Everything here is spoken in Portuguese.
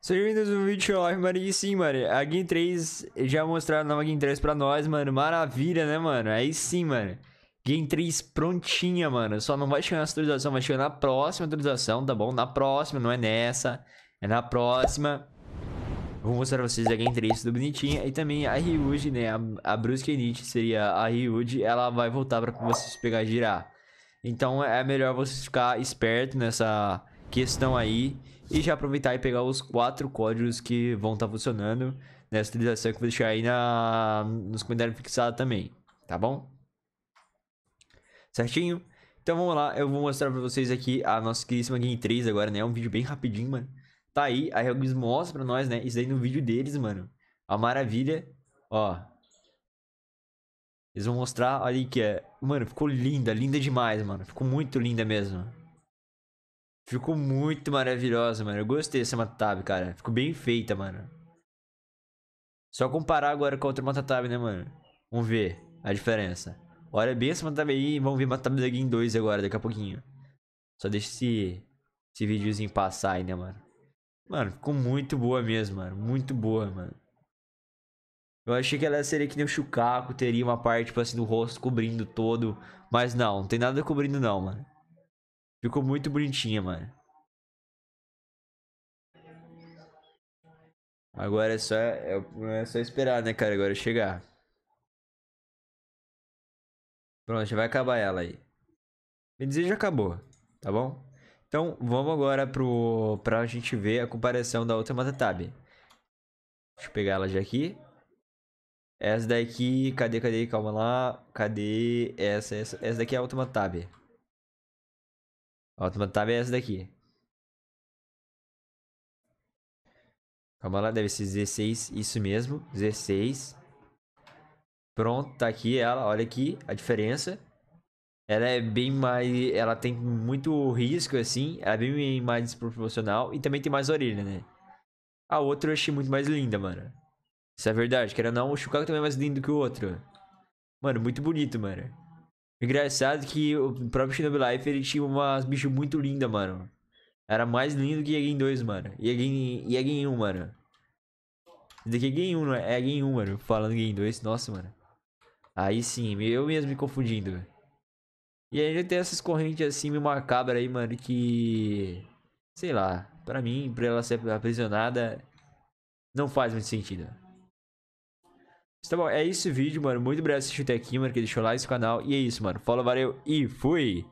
Sejam bem-vindos ao vídeo show live, mano. E sim, mano, a Game 3 já mostraram a nova Game 3 pra nós, mano. Maravilha, né, mano? Aí sim, mano. Game 3 prontinha, mano. Só não vai chegar nessa atualização, vai chegar na próxima atualização, tá bom? Na próxima, não é nessa. É na próxima. Vou mostrar pra vocês a Game 3 tudo bonitinha. E também a Ryuji, né? A, a Brusque Nietzsche seria a Ryuji. Ela vai voltar pra vocês pegar girar. Então é melhor vocês ficar esperto nessa que estão aí e já aproveitar e pegar os quatro códigos que vão estar tá funcionando nessa utilização que eu vou deixar aí na, nos comentários fixados também, tá bom? Certinho? Então vamos lá, eu vou mostrar pra vocês aqui a nossa queridíssima Game 3 agora, né? É um vídeo bem rapidinho, mano. Tá aí, a alguns mostra pra nós, né? Isso daí no vídeo deles, mano. A maravilha, ó. Eles vão mostrar ali que é... Mano, ficou linda, linda demais, mano. Ficou muito linda mesmo. Ficou muito maravilhosa, mano. Eu gostei dessa Matatab, cara. Ficou bem feita, mano. Só comparar agora com a outra Matatab, né, mano? Vamos ver a diferença. Olha bem essa Matatab aí e vamos ver Matatab da Game 2 agora, daqui a pouquinho. Só deixa esse, esse videozinho passar aí, né, mano? Mano, ficou muito boa mesmo, mano. Muito boa, mano. Eu achei que ela seria que nem o Chucaco, teria uma parte, tipo assim, do rosto cobrindo todo. Mas não, não tem nada cobrindo não, mano. Ficou muito bonitinha, mano. Agora é só, é, é só esperar, né, cara? Agora é chegar. Pronto, já vai acabar ela aí. Me dizer já acabou, tá bom? Então, vamos agora pro, pra gente ver a comparação da outra mata Deixa eu pegar ela já aqui. Essa daqui, cadê, cadê, calma lá. Cadê essa, essa, essa daqui é a outra mata a última tab é essa daqui. Calma lá, deve ser 16, isso mesmo, 16. Pronto, tá aqui ela, olha aqui a diferença. Ela é bem mais, ela tem muito risco assim, ela é bem mais desproporcional e também tem mais orelha, né? A outra eu achei muito mais linda, mano. Isso é verdade, que era não, o Chicago também é mais lindo que o outro. Mano, muito bonito, mano. Engraçado que o próprio Shinobi Life, ele tinha umas bichos muito lindas, mano. Era mais lindo que Yagen 2, mano. Yagen, Yagen 1, mano. Esse daqui é Game 1, não é? É Yagen 1, mano. Falando Game 2, nossa, mano. Aí sim, eu mesmo me confundindo, E ainda tem essas correntes assim, meio macabras aí, mano, que... Sei lá, pra mim, pra ela ser aprisionada, não faz muito sentido. Então, tá bom, é isso o vídeo, mano. Muito obrigado por assistir até aqui, mano. Que deixou like esse canal. E é isso, mano. Falou, valeu e fui!